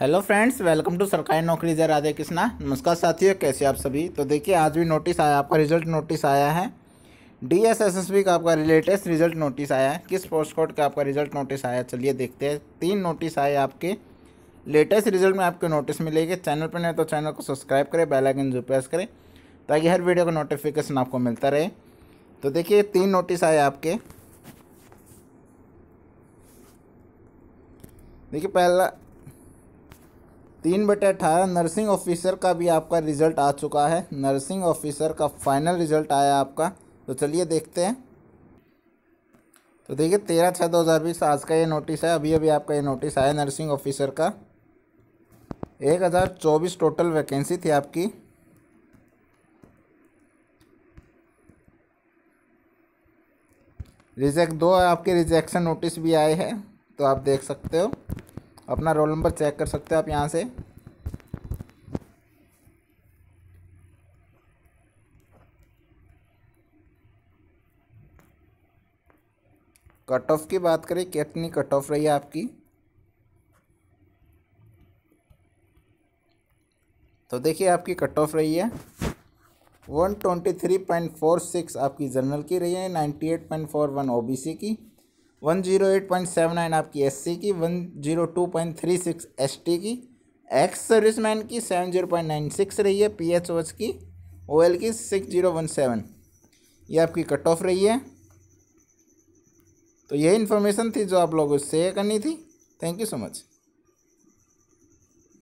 hello friends welcome to सरकारी नौकरी जय राधे कृष्णा नमस्कार साथियों कैसे आप सभी तो देखिए आज भी नोटिस आया आपका रिजल्ट नोटिस आया है D S S S B का आपका लेटेस्ट रिजल्ट नोटिस आया है किस पोस्ट कोड का आपका रिजल्ट नोटिस आया चलिए देखते हैं तीन नोटिस आए आपके लेटेस्ट रिजल्ट में आपको नोटिस मिलेगी चैनल पर नहीं तो चैनल को सब्सक्राइब करें बेलाइकन जो प्रेस करें ताकि हर वीडियो का नोटिफिकेशन आपको मिलता रहे तो देखिए तीन नोटिस आए आपके देखिए पहला तीन बटे अठारह नर्सिंग ऑफिसर का भी आपका रिज़ल्ट आ चुका है नर्सिंग ऑफिसर का फाइनल रिज़ल्ट आया आपका तो चलिए देखते हैं तो देखिए तेरह छः दो हज़ार बीस आज का ये नोटिस है अभी अभी आपका ये नोटिस आया नर्सिंग ऑफिसर का एक हज़ार चौबीस टोटल वैकेंसी थी आपकी रिजेक्ट दो आपके रिजेक्शन नोटिस भी आए हैं तो आप देख सकते हो अपना रोल नंबर चेक कर सकते हो आप यहाँ से कट ऑफ की बात करें कितनी कट ऑफ रही है आपकी तो देखिए आपकी कट ऑफ रही है one twenty three point four six आपकी जनरल की रही है ninety eight point four one O की one zero eight point seven nine आपकी एस सी की one zero two point three six S T की एक्स सर्विस मैन की seven zero point nine six रही है पी एच ओच की O L की सिक्स जीरो वन सेवन ये आपकी कट ऑफ रही है तो यही इन्फॉर्मेशन थी जो आप लोगों से शेयर करनी थी थैंक यू सो मच